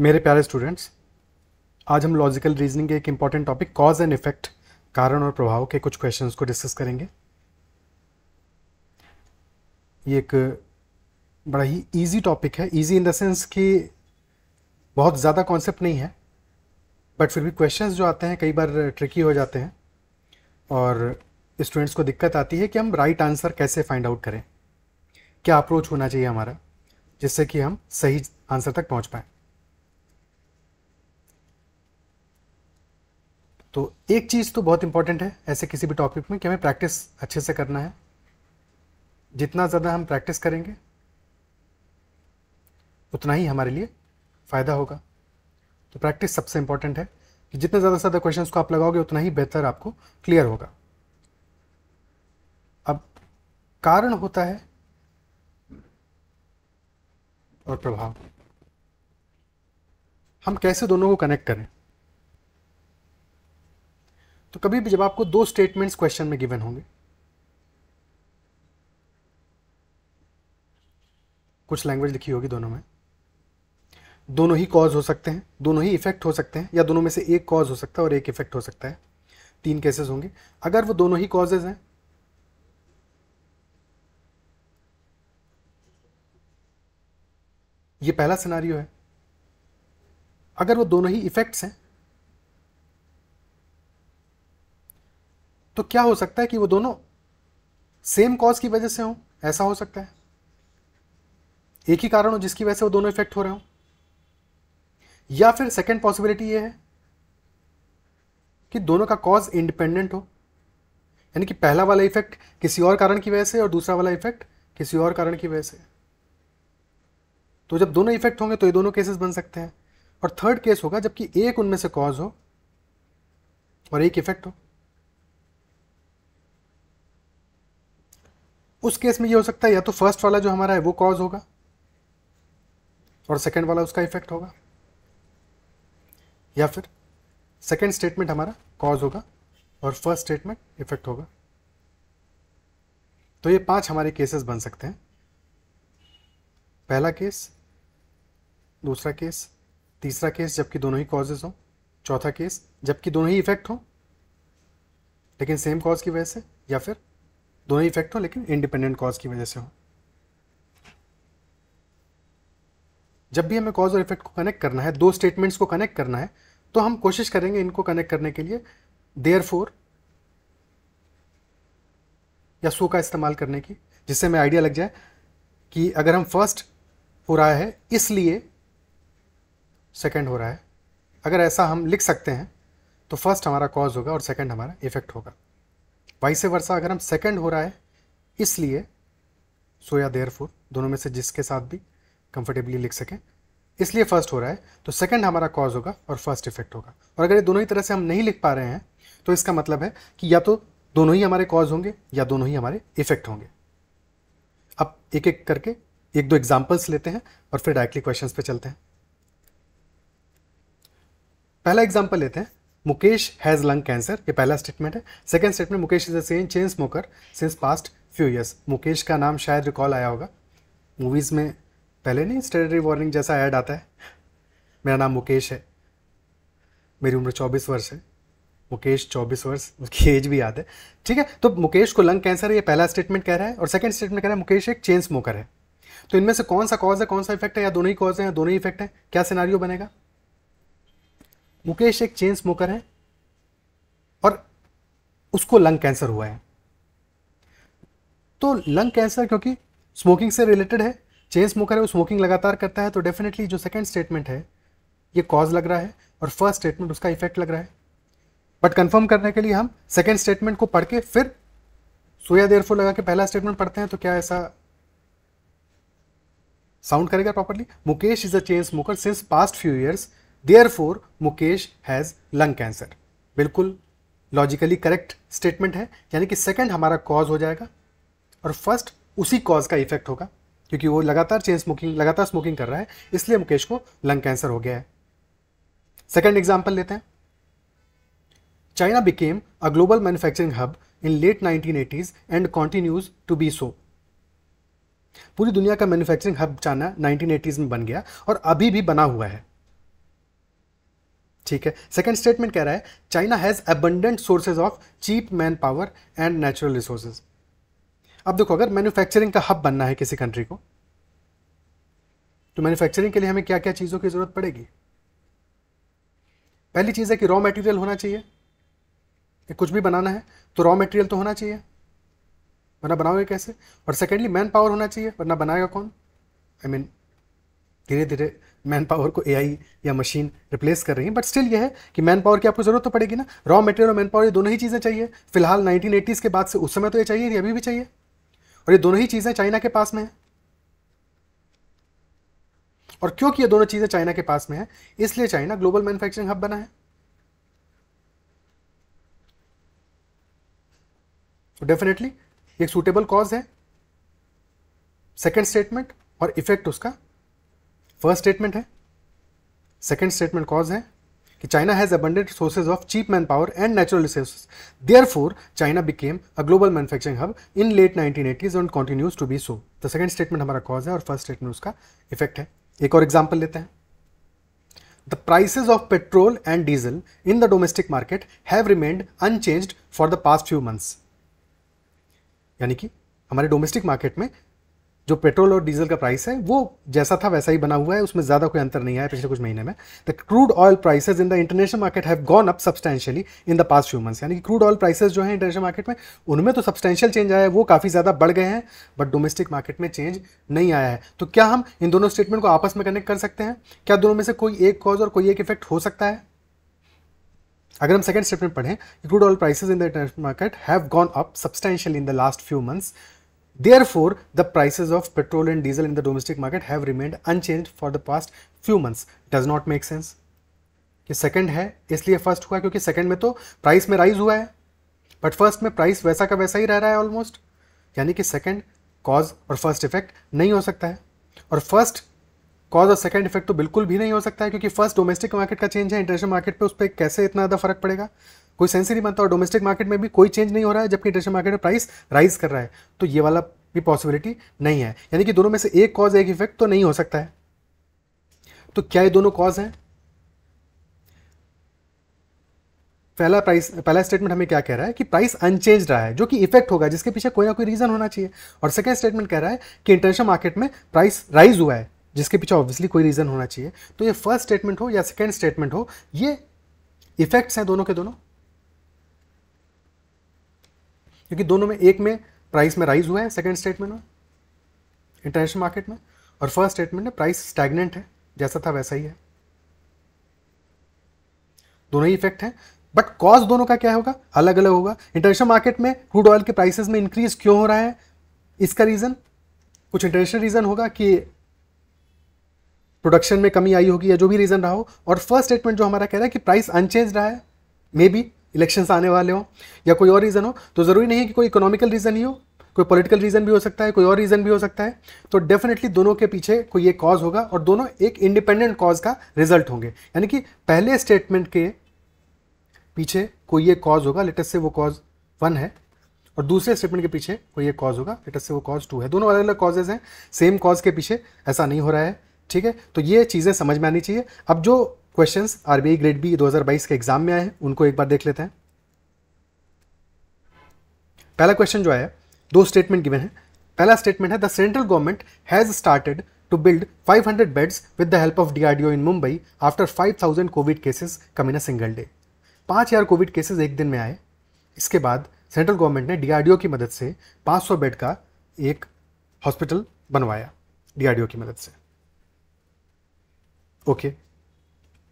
मेरे प्यारे स्टूडेंट्स आज हम लॉजिकल रीजनिंग के एक important topic cause and effect कारण और प्रभाव के कुछ क्वेश्चंस को डिस्कस करेंगे ये एक बड़ा ही इजी टॉपिक है इजी इन द सेंस कि बहुत ज़्यादा कॉन्सेप्ट नहीं है बट फिर भी क्वेश्चंस जो आते हैं कई बार ट्रिकी हो जाते हैं और स्टूडेंट्स को दिक्कत आती है कि हम राइट right आंसर कैसे फाइंड आउट करें क्या अप्रोच होना चाहिए हमारा जिससे कि हम सही आंसर तक पहुँच पाएँ तो एक चीज़ तो बहुत इंपॉर्टेंट है ऐसे किसी भी टॉपिक में कि हमें प्रैक्टिस अच्छे से करना है जितना ज़्यादा हम प्रैक्टिस करेंगे उतना ही हमारे लिए फ़ायदा होगा तो प्रैक्टिस सबसे इंपॉर्टेंट है कि जितने ज़्यादा से ज़्यादा क्वेश्चन को आप लगाओगे उतना ही बेहतर आपको क्लियर होगा अब कारण होता है और प्रभाव हम कैसे दोनों को कनेक्ट करें तो कभी भी जब आपको दो स्टेटमेंट्स क्वेश्चन में गिवन होंगे कुछ लैंग्वेज लिखी होगी दोनों में दोनों ही कॉज हो सकते हैं दोनों ही इफेक्ट हो सकते हैं या दोनों में से एक कॉज हो सकता है और एक इफेक्ट हो सकता है तीन केसेस होंगे अगर वो दोनों ही कॉजेज हैं ये पहला सिनारियो है अगर वो दोनों ही इफेक्ट्स हैं तो क्या हो सकता है कि वो दोनों सेम कॉज की वजह से हों ऐसा हो सकता है एक ही कारण हो जिसकी वजह से वो दोनों इफेक्ट हो रहे हो या फिर सेकेंड पॉसिबिलिटी ये है कि दोनों का कॉज इंडिपेंडेंट हो यानी कि पहला वाला इफेक्ट किसी और कारण की वजह से और दूसरा वाला इफेक्ट किसी और कारण की वजह से तो जब दोनों इफेक्ट होंगे तो ये दोनों केसेस बन सकते हैं और थर्ड केस होगा जबकि एक उनमें से कॉज हो और एक इफेक्ट हो उस केस में ये हो सकता है या तो फर्स्ट वाला जो हमारा है वो कॉज होगा और सेकेंड वाला उसका इफेक्ट होगा या फिर सेकेंड स्टेटमेंट हमारा कॉज होगा और फर्स्ट स्टेटमेंट इफेक्ट होगा तो ये पांच हमारे केसेस बन सकते हैं पहला केस दूसरा केस तीसरा केस जबकि दोनों ही कॉजेज हों चौथा केस जबकि दोनों ही इफेक्ट हों लेकिन सेम कॉज की वजह से या फिर दोनों इफेक्ट हो लेकिन इंडिपेंडेंट कॉज की वजह से हो जब भी हमें कॉज और इफेक्ट को कनेक्ट करना है दो स्टेटमेंट्स को कनेक्ट करना है तो हम कोशिश करेंगे इनको कनेक्ट करने के लिए देयर फोर या सो का इस्तेमाल करने की जिससे हमें आइडिया लग जाए कि अगर हम फर्स्ट हो रहा है इसलिए सेकंड हो रहा है अगर ऐसा हम लिख सकते हैं तो फर्स्ट हमारा कॉज होगा और सेकंड हमारा इफेक्ट होगा वाइस वर्षा अगर हम सेकेंड हो रहा है इसलिए सोया देर फोर दोनों में से जिसके साथ भी कंफर्टेबली लिख सकें इसलिए फर्स्ट हो रहा है तो सेकेंड हमारा कॉज होगा और फर्स्ट इफेक्ट होगा और अगर ये दोनों ही तरह से हम नहीं लिख पा रहे हैं तो इसका मतलब है कि या तो दोनों ही हमारे कॉज होंगे या दोनों ही हमारे इफेक्ट होंगे अब एक एक करके एक दो एग्जाम्पल्स लेते हैं और फिर डायरेक्टली क्वेश्चन पे चलते हैं पहला एग्जाम्पल लेते हैं मुकेश हैज़ लंग कैंसर ये पहला स्टेटमेंट है second statement Mukesh is a same chain smoker since past few years Mukesh का नाम शायद रिकॉल आया होगा मूवीज़ में पहले नहीं स्टेडरी वार्निंग जैसा ऐड आता है मेरा नाम मुकेश है मेरी उम्र चौबीस वर्ष है मुकेश चौबीस वर्ष उसकी एज भी याद है ठीक है तो मुकेश को लंग कैंसर है ये पहला स्टेटमेंट कह रहा है और सेकंड स्टेटमेंट कह रहा है मुकेश एक चेन स्मोकर है तो इनमें से कौन सा कॉज है कौन सा इफेक्ट है या दोनों ही कॉज है या दोनों ही इफेक्ट है क्या सिनारियो बनेगा मुकेश एक चेन स्मोकर है और उसको लंग कैंसर हुआ है तो लंग कैंसर क्योंकि स्मोकिंग से रिलेटेड है चेन स्मोकर है वो स्मोकिंग लगातार करता है तो डेफिनेटली जो सेकेंड स्टेटमेंट है ये कॉज लग रहा है और फर्स्ट स्टेटमेंट उसका इफेक्ट लग रहा है बट कंफर्म करने के लिए हम सेकेंड स्टेटमेंट को पढ़ के फिर सोया देर लगा के पहला स्टेटमेंट पढ़ते हैं तो क्या ऐसा साउंड करेगा properly Mukesh is a chain smoker since past few years there Mukesh has lung cancer बिल्कुल लॉजिकली करेक्ट स्टेटमेंट है यानी कि सेकेंड हमारा कॉज हो जाएगा और फर्स्ट उसी कॉज का इफेक्ट होगा क्योंकि वो लगातार चेन स्मोकिंग लगातार स्मोकिंग कर रहा है इसलिए मुकेश को लंग कैंसर हो गया है सेकेंड एग्जाम्पल लेते हैं China became a global manufacturing hub in late nineteen eighties and continues to be so पूरी दुनिया का manufacturing hub China nineteen eighties में बन गया और अभी भी बना हुआ है ठीक है सेकंड स्टेटमेंट कह रहा है China has abundant sources of cheap manpower and natural resources अब देखो अगर मैन्युफैक्चरिंग का हब बनना है किसी कंट्री को तो मैन्युफैक्चरिंग के लिए हमें क्या क्या चीज़ों की ज़रूरत पड़ेगी पहली चीज़ है कि रॉ मटेरियल होना चाहिए कुछ भी बनाना है तो रॉ मटेरियल तो होना चाहिए वरना बनाओगे कैसे और सेकेंडली मैन पावर होना चाहिए वरना बनाएगा कौन आई I मीन mean, धीरे धीरे मैन पावर को एआई या मशीन रिप्लेस कर रही है बट स्टिल ये है कि मैन पावर की आपको जरूरत तो पड़ेगी ना रॉ मटेरियल और मैन पावर ये दोनों ही चीज़ें चाहिए फिलहाल 1980s के बाद से उस समय तो ये चाहिए थी अभी भी चाहिए और ये दोनों ही चीज़ें चाइना के पास में हैं और क्योंकि ये दोनों चीज़ें चाइना के पास में है इसलिए चाइना ग्लोबल मैन्युफैक्चरिंग हब बना है तो डेफिनेटली एक सूटेबल कॉज है सेकेंड स्टेटमेंट और इफेक्ट उसका फर्स्ट स्टेटमेंट है सेकेंड स्टेटमेंट कॉज है कि China has abundant sources of cheap manpower and natural resources therefore China became a global manufacturing hub in late nineteen eighties and continues to be so तो second statement हमारा cause है और first statement उसका effect है एक और example लेते हैं the prices of petrol and diesel in the domestic market have remained unchanged for the past few months यानी कि हमारे डोमेस्टिक मार्केट में जो पेट्रोल और डीजल का प्राइस है वो जैसा था वैसा ही बना हुआ है उसमें ज़्यादा कोई अंतर नहीं आया पिछले कुछ महीने में the crude oil prices in the international market have gone up substantially in the past few months यानी कि क्रूड ऑयल प्राइसेज जो है इंटरनेशनल मार्केट में उनमें तो सब्सटेंशियल चेंज आया है वो काफ़ी ज़्यादा बढ़ गए हैं बट डोमेस्टिक मार्केट में चेंज नहीं आया है तो क्या हम इन दोनों स्टेटमेंट को आपस में कनेक्ट कर सकते हैं क्या दोनों में से कोई एक कॉज और कोई एक इफेक्ट हो सकता है अगर हम सेकंड स्टेटमेंट पढ़ें crude oil prices in the international market have gone up substantially in the last few months Therefore, the prices of petrol and diesel in the domestic market have remained unchanged for the past few months. Does not make sense. ये second है इसलिए first हुआ क्योंकि second में तो price में rise हुआ है बट फर्स्ट में प्राइस वैसा का वैसा ही रह रहा है ऑलमोस्ट यानी कि सेकंड कॉज और फर्स्ट इफेक्ट नहीं हो सकता है और फर्स्ट कॉज और सेकंड इफेक्ट तो बिल्कुल भी नहीं हो सकता है क्योंकि फर्स्ट डोमेस्टिक मार्केट का चेंज है इंटरनेशनल मार्केट पे उस पर कैसे इतना ज़्यादा फर्क पड़ेगा कोई सेंस ही नहीं बनता और डोमेस्टिक मार्केट में भी कोई चेंज नहीं हो रहा है जबकि इंटरनेशनल मार्केट में प्राइस राइज कर रहा है तो ये वाला भी पॉसिबिलिटी नहीं है यानी कि दोनों में से एक कॉज एक इफेक्ट तो नहीं हो सकता है तो क्या ये दोनों कॉज हैं पहला प्राइस पहला स्टेटमेंट हमें क्या कह रहा है कि प्राइस अनचेंज रहा है जो कि इफेक्ट होगा जिसके पीछे कोई ना कोई रीजन होना चाहिए और सेकेंड स्टेटमेंट कह रहा है कि इंटरनेशनल मार्केट में प्राइस राइज हुआ है जिसके पीछे ऑब्वियसली कोई रीजन होना चाहिए तो ये फर्स्ट स्टेटमेंट हो या सेकेंड स्टेटमेंट हो ये इफेक्ट्स हैं दोनों के दोनों क्योंकि दोनों में एक में प्राइस में राइज हुआ है सेकेंड स्टेटमेंट में इंटरनेशनल मार्केट में और फर्स्ट स्टेटमेंट में प्राइस स्टैगनेंट है जैसा था वैसा ही है दोनों ही इफेक्ट हैं बट कॉज दोनों का क्या होगा अलग अलग होगा इंटरनेशनल मार्केट में क्रूड ऑयल के प्राइसेस में इंक्रीज क्यों हो रहा है इसका रीज़न कुछ इंटरनेशनल रीज़न होगा कि प्रोडक्शन में कमी आई होगी या जो भी रीज़न रहा हो और फर्स्ट स्टेटमेंट जो हमारा कह रहा है कि प्राइस अनचेंज रहा है मे बी इलेक्शंस आने वाले हों या कोई और रीज़न हो तो ज़रूरी नहीं है कि कोई इकोनॉमिकल रीज़न ही हो कोई पॉलिटिकल रीज़न भी हो सकता है कोई और रीज़न भी हो सकता है तो डेफिनेटली दोनों के पीछे कोई एक कॉज होगा और दोनों एक इंडिपेंडेंट कॉज का रिजल्ट होंगे यानी कि पहले स्टेटमेंट के पीछे कोई एक कॉज होगा लेटेस्ट से वो कॉज वन है और दूसरे स्टेटमेंट के पीछे कोई एक कॉज होगा लेटेस्ट से वो कॉज टू है दोनों अलग अलग कॉजेज हैं सेम कॉज के पीछे ऐसा नहीं हो रहा है ठीक है तो ये चीज़ें समझ में आनी चाहिए अब जो क्वेश्चंस आरबीआई ग्रेड बी 2022 के एग्जाम में आए हैं उनको एक बार देख लेते हैं पहला क्वेश्चन जो आया दो स्टेटमेंट गिवन है पहला स्टेटमेंट है the central government has started to build 500 beds with the help of DRDO in Mumbai after 5,000 covid cases come in a single day पाँच हज़ार कोविड केसेस एक दिन में आए इसके बाद सेंट्रल गवर्नमेंट ने डीआरडीओ की मदद से 500 बेड का एक हॉस्पिटल बनवाया डीआरडीओ की मदद से ओके okay.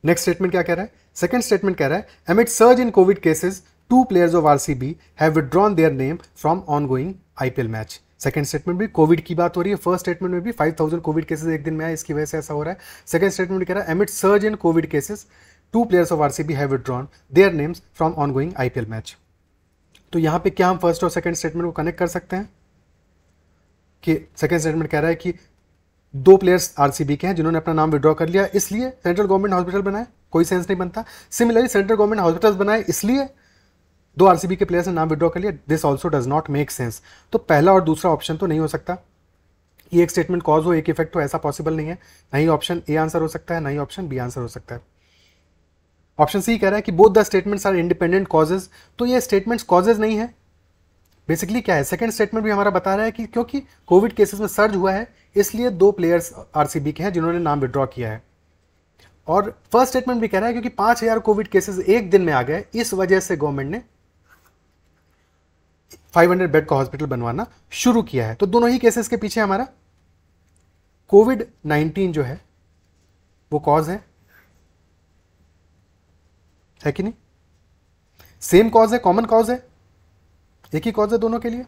नेक्स्ट स्टेटमेंट क्या कह रहा है सेकंड स्टेटमेंट कह रहा है amid surge in covid cases two players of RCB have withdrawn their name from ongoing IPL match second statement भी कोविड की बात हो रही है फर्स्ट स्टेटमेंट में भी 5000 कोविड केसेस एक दिन में आए इसकी वजह से ऐसा हो रहा है सेकंड स्टेटमेंट कह रहा है amid surge in covid cases two players of RCB have withdrawn their names from ongoing IPL match तो यहाँ पे क्या हम फर्स्ट और सेकंड स्टेटमेंट को कनेक्ट कर सकते हैं कि सेकंड स्टेटमेंट कह रहा है कि दो प्लेयर्स आरसीबी के हैं जिन्होंने अपना नाम विड्रॉ कर लिया इसलिए सेंट्रल गवर्नमेंट हॉस्पिटल बनाए कोई सेंस नहीं बनता सिमिलरली सेंट्रल गवर्नमेंट हॉस्पिटल बनाए इसलिए दो आरसीबी के प्लेयर्स ने नाम विड्रॉ कर लिया this also does not make sense तो पहला और दूसरा ऑप्शन तो नहीं हो सकता ये एक स्टेटमेंट कॉज हो एक इफेक्ट हो ऐसा पॉसिबल नहीं है ना ही ऑप्शन ए आंसर हो सकता है ना ही ऑप्शन बी आंसर हो सकता है ऑप्शन सी कह रहा है कि both the statements are independent causes तो ये स्टेटमेंट्स कॉजेज नहीं है बेसिकली क्या है सेकंड स्टेटमेंट भी हमारा बता रहा है कि क्योंकि कोविड केसेस में सर्ज हुआ है इसलिए दो प्लेयर्स आरसीबी के हैं जिन्होंने नाम विड्रॉ किया है और फर्स्ट स्टेटमेंट भी कह रहा है क्योंकि पांच हज़ार कोविड केसेस एक दिन में आ गए इस वजह से गवर्नमेंट ने 500 बेड का हॉस्पिटल बनवाना शुरू किया है तो दोनों ही केसेस के पीछे हमारा कोविड 19 जो है वो कॉज है है कि नहीं सेम कॉज है कॉमन कॉज है एक ही कॉज है दोनों के लिए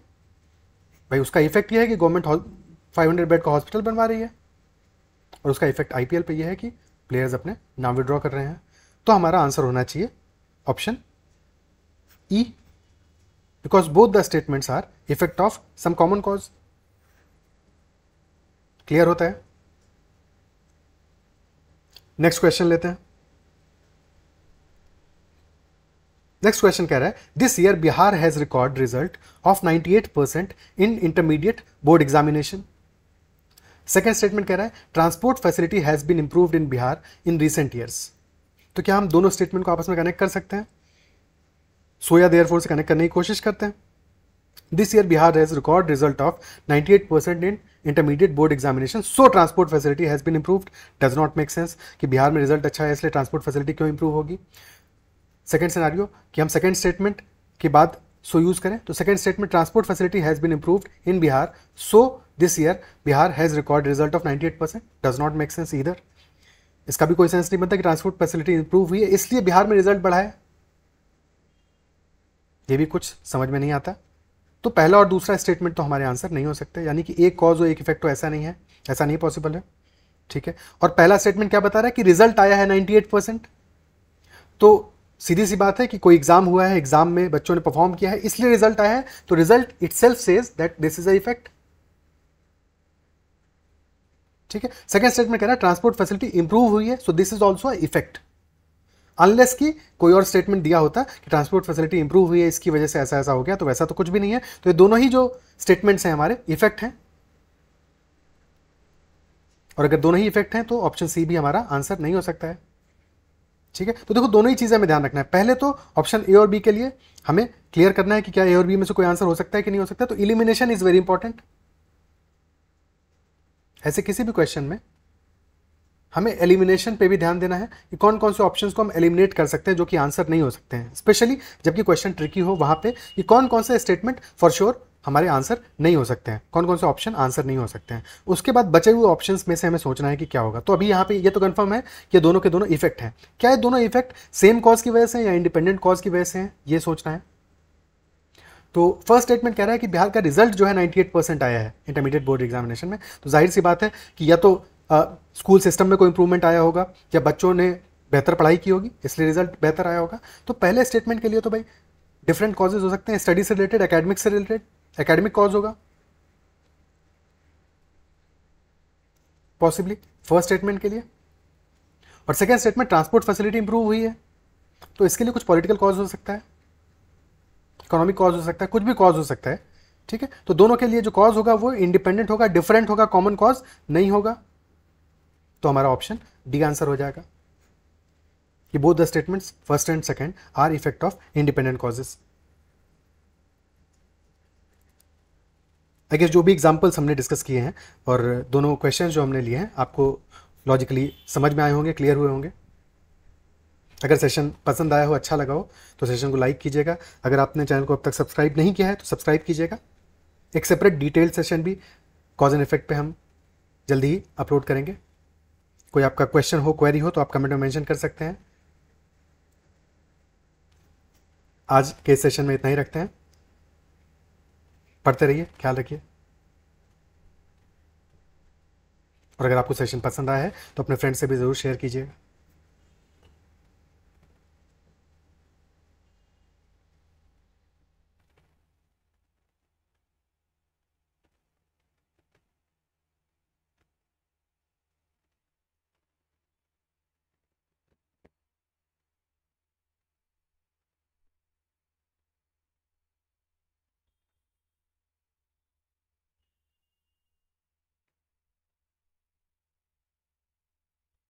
भाई उसका इफेक्ट यह है कि गवर्नमेंट फाइव हंड्रेड बेड का हॉस्पिटल बनवा रही है और उसका इफेक्ट आई पी एल पर यह है कि प्लेयर्स अपने नाम विड्रॉ कर रहे हैं तो हमारा आंसर होना चाहिए option E because both the statements are effect of some common cause clear होता है नेक्स्ट क्वेश्चन लेते हैं नेक्स्ट क्वेश्चन कह रहा है this year Bihar has record result of 98 percent in intermediate board examination second statement कह रहा है transport facility has been improved in Bihar in recent years तो क्या हम दोनों स्टेटमेंट को आपस में कनेक्ट कर सकते हैं सोया देयर से कनेक्ट करने की कोशिश करते हैं this year Bihar has record result of 98 percent in intermediate board examination so transport facility has been improved does not make sense कि बिहार में रिजल्ट अच्छा है इसलिए ट्रांसपोर्ट फैसिलिटी क्यों इंप्रूव होगी सेकेंड सिनारियो कि हम सेकेंड स्टेटमेंट के बाद सो यूज़ करें तो second statement transport facility has been improved in Bihar so this year Bihar has record result of 98 percent does not make sense इधर इसका भी कोई सेंस नहीं बनता कि ट्रांसपोर्ट फैसिलिटी इंप्रूव हुई है इसलिए बिहार में रिजल्ट बढ़ा है ये भी कुछ समझ में नहीं आता तो पहला और दूसरा स्टेटमेंट तो हमारे आंसर नहीं हो सकते यानी कि एक कॉज और एक इफेक्ट तो ऐसा नहीं है ऐसा नहीं पॉसिबल है ठीक है और पहला स्टेटमेंट क्या बता रहा है कि रिजल्ट आया है 98 परसेंट तो सीधी सी बात है कि कोई एग्जाम हुआ है एग्जाम में बच्चों ने परफॉर्म किया है इसलिए रिजल्ट आया है तो result itself says that this is a effect ठीक है सेकेंड स्टेटमेंट कह रहा है ट्रांसपोर्ट फैसिलिटी इंप्रूव हुई है so this is also effect unless की कोई और स्टेटमेंट दिया होता कि ट्रांसपोर्ट फैसिलिटी इंप्रूव हुई है इसकी वजह से ऐसा ऐसा हो गया तो वैसा तो कुछ भी नहीं है तो ये दोनों ही जो स्टेटमेंट्स हैं हमारे इफेक्ट हैं और अगर दोनों ही इफेक्ट हैं तो ऑप्शन सी भी हमारा आंसर नहीं हो सकता है ठीक है तो देखो दोनों ही चीज़ें हमें ध्यान रखना है पहले तो ऑप्शन ए और बी के लिए हमें क्लियर करना है कि क्या ए और बी में से कोई आंसर हो सकता है कि नहीं हो सकता तो इलिमिनेशन इज वेरी इंपॉर्टेंट ऐसे किसी भी क्वेश्चन में हमें एलिमिनेशन पे भी ध्यान देना है कि कौन कौन से ऑप्शंस को हम एलिमिनेट कर सकते हैं जो कि आंसर नहीं हो सकते हैं स्पेशली जबकि क्वेश्चन ट्रिकी हो वहां पे कि कौन कौन से स्टेटमेंट फॉर श्योर हमारे आंसर नहीं हो सकते हैं कौन कौन से ऑप्शन आंसर नहीं हो सकते हैं उसके बाद बचे हुए ऑप्शंस में से हमें सोचना है कि क्या होगा तो अभी यहाँ पे ये तो कंफर्म है कि दोनों के दोनों इफेक्ट हैं क्या ये दोनों इफेक्ट सेम कॉज की वजह से या इंडिपेंडेंट कॉज की वजह से हैं ये सोचना है तो फर्स्ट स्टेटमेंट कह रहा है कि बिहार का रिजल्ट जो है नाइन्टी परसेंट आया है इंटरमीडिएट बोर्ड एग्जामिनेशन में तो जाहिर सी बात है कि या तो स्कूल सिस्टम में कोई इंप्रूवमेंट आया होगा या बच्चों ने बेहतर पढ़ाई की होगी इसलिए रिजल्ट बेहतर आया होगा तो पहले स्टेटमेंट के लिए तो भाई डिफरेंट कॉजेज हो सकते हैं स्टडी से रिलेटेड एकेडमिक्स से रिलेटेड एकेडमिक कॉज होगा पॉसिबली फर्स्ट स्टेटमेंट के लिए और second statement transport facility improve हुई है तो इसके लिए कुछ पॉलिटिकल कॉज हो सकता है इकोनॉमिक कॉज हो सकता है कुछ भी कॉज हो सकता है ठीक है तो दोनों के लिए जो कॉज होगा वो इंडिपेंडेंट होगा डिफरेंट होगा कॉमन कॉज नहीं होगा तो हमारा ऑप्शन डी आंसर हो जाएगा कि both the statements first and second are effect of independent causes I guess जो भी एग्जाम्पल्स हमने डिस्कस किए हैं और दोनों क्वेश्चन जो हमने लिए हैं आपको लॉजिकली समझ में आए होंगे क्लियर हुए होंगे अगर सेशन पसंद आया हो अच्छा लगा हो तो सेशन को लाइक कीजिएगा अगर आपने चैनल को अब तक सब्सक्राइब नहीं किया है तो सब्सक्राइब कीजिएगा एक सेपरेट डिटेल सेशन भी कॉज एंड इफेक्ट पे हम जल्दी ही अपलोड करेंगे कोई आपका क्वेश्चन हो क्वेरी हो तो आप कमेंट में मेंशन कर सकते हैं आज के सेशन में इतना ही रखते हैं पढ़ते रहिए ख्याल रखिए और अगर आपको सेशन पसंद आया है तो अपने फ्रेंड से भी ज़रूर शेयर कीजिएगा